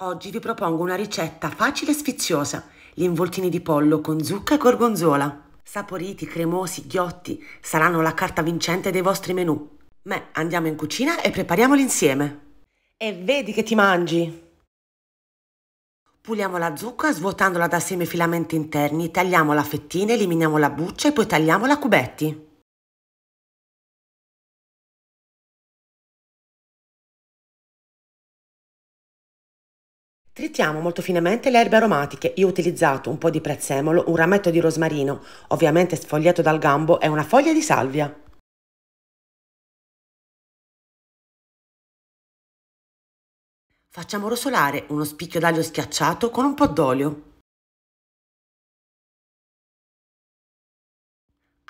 Oggi vi propongo una ricetta facile e sfiziosa, gli involtini di pollo con zucca e gorgonzola. Saporiti, cremosi, ghiotti, saranno la carta vincente dei vostri menù. Beh, andiamo in cucina e prepariamoli insieme. E vedi che ti mangi! Puliamo la zucca svuotandola da filamenti interni, tagliamola a fettine, eliminiamo la buccia e poi tagliamola a cubetti. Trittiamo molto finemente le erbe aromatiche. Io ho utilizzato un po' di prezzemolo, un rametto di rosmarino, ovviamente sfogliato dal gambo, e una foglia di salvia. Facciamo rosolare uno spicchio d'aglio schiacciato con un po' d'olio.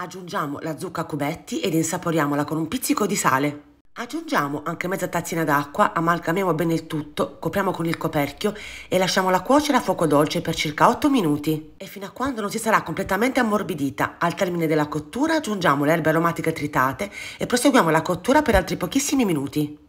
Aggiungiamo la zucca a cubetti ed insaporiamola con un pizzico di sale. Aggiungiamo anche mezza tazzina d'acqua, amalgamiamo bene il tutto, copriamo con il coperchio e lasciamola cuocere a fuoco dolce per circa 8 minuti. E fino a quando non si sarà completamente ammorbidita, al termine della cottura aggiungiamo le erbe aromatiche tritate e proseguiamo la cottura per altri pochissimi minuti.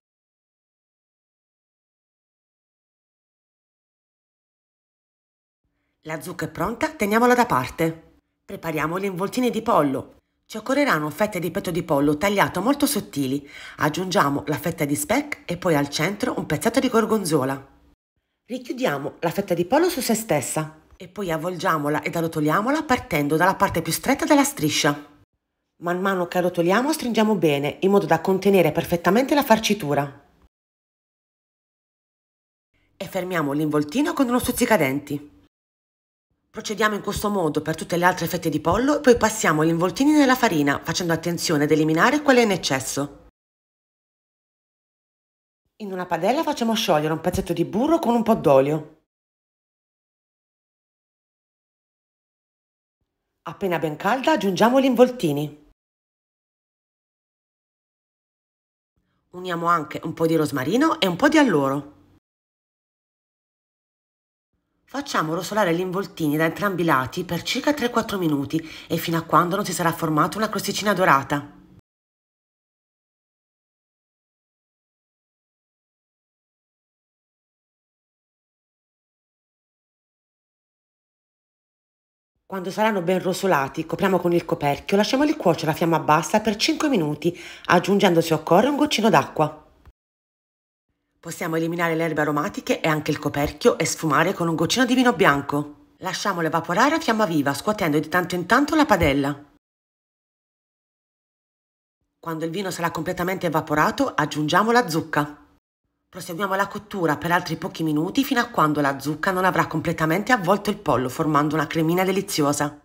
La zucca è pronta, teniamola da parte. Prepariamo gli involtini di pollo. Ci occorreranno fette di petto di pollo tagliato molto sottili. Aggiungiamo la fetta di speck e poi al centro un pezzetto di gorgonzola. Richiudiamo la fetta di pollo su se stessa e poi avvolgiamola ed arrotoliamola partendo dalla parte più stretta della striscia. Man mano che arrotoliamo stringiamo bene in modo da contenere perfettamente la farcitura. E fermiamo l'involtino con uno stuzzicadenti. Procediamo in questo modo per tutte le altre fette di pollo e poi passiamo gli involtini nella farina facendo attenzione ad eliminare quelle in eccesso. In una padella facciamo sciogliere un pezzetto di burro con un po' d'olio. Appena ben calda aggiungiamo gli involtini. Uniamo anche un po' di rosmarino e un po' di alloro. Facciamo rosolare gli involtini da entrambi i lati per circa 3-4 minuti e fino a quando non si sarà formata una crosticina dorata. Quando saranno ben rosolati, copriamo con il coperchio, e lasciamoli cuocere a fiamma bassa per 5 minuti, aggiungendo se occorre un goccino d'acqua. Possiamo eliminare le erbe aromatiche e anche il coperchio e sfumare con un goccino di vino bianco. Lasciamolo evaporare a fiamma viva, scuotendo di tanto in tanto la padella. Quando il vino sarà completamente evaporato, aggiungiamo la zucca. Proseguiamo la cottura per altri pochi minuti fino a quando la zucca non avrà completamente avvolto il pollo, formando una cremina deliziosa.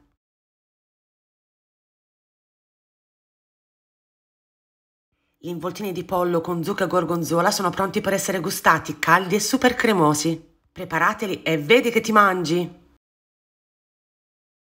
Gli involtini di pollo con zucca gorgonzola sono pronti per essere gustati, caldi e super cremosi. Preparateli e vedi che ti mangi!